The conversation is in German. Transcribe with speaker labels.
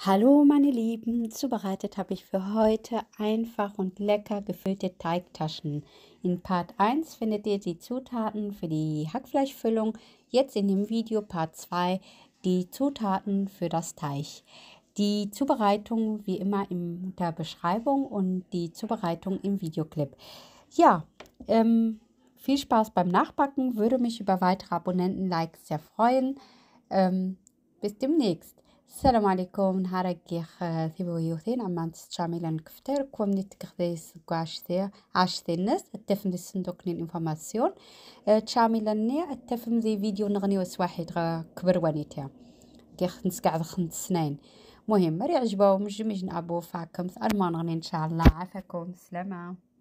Speaker 1: Hallo meine Lieben, zubereitet habe ich für heute einfach und lecker gefüllte Teigtaschen. In Part 1 findet ihr die Zutaten für die Hackfleischfüllung, jetzt in dem Video Part 2 die Zutaten für das Teich. Die Zubereitung wie immer in der Beschreibung und die Zubereitung im Videoclip. Ja, ähm, viel Spaß beim Nachbacken, würde mich über weitere Abonnenten-Likes sehr freuen. Ähm, bis demnächst. السلام عليكم نهارك ثيبويوثين آه، عمان تستعمل كفتيرك ومني تكخذيس عشتي عشتي الناس التفم دي صندوق نين انفورماسيون آه، تشامل ني التفم دي فيديو نغني واحد كبر وانيتي كيخ نسكع خمس سنين
Speaker 2: مهم مري عجباو مش مش نعبو فاكم المان غني ان شاء الله عافاكم
Speaker 3: سلامه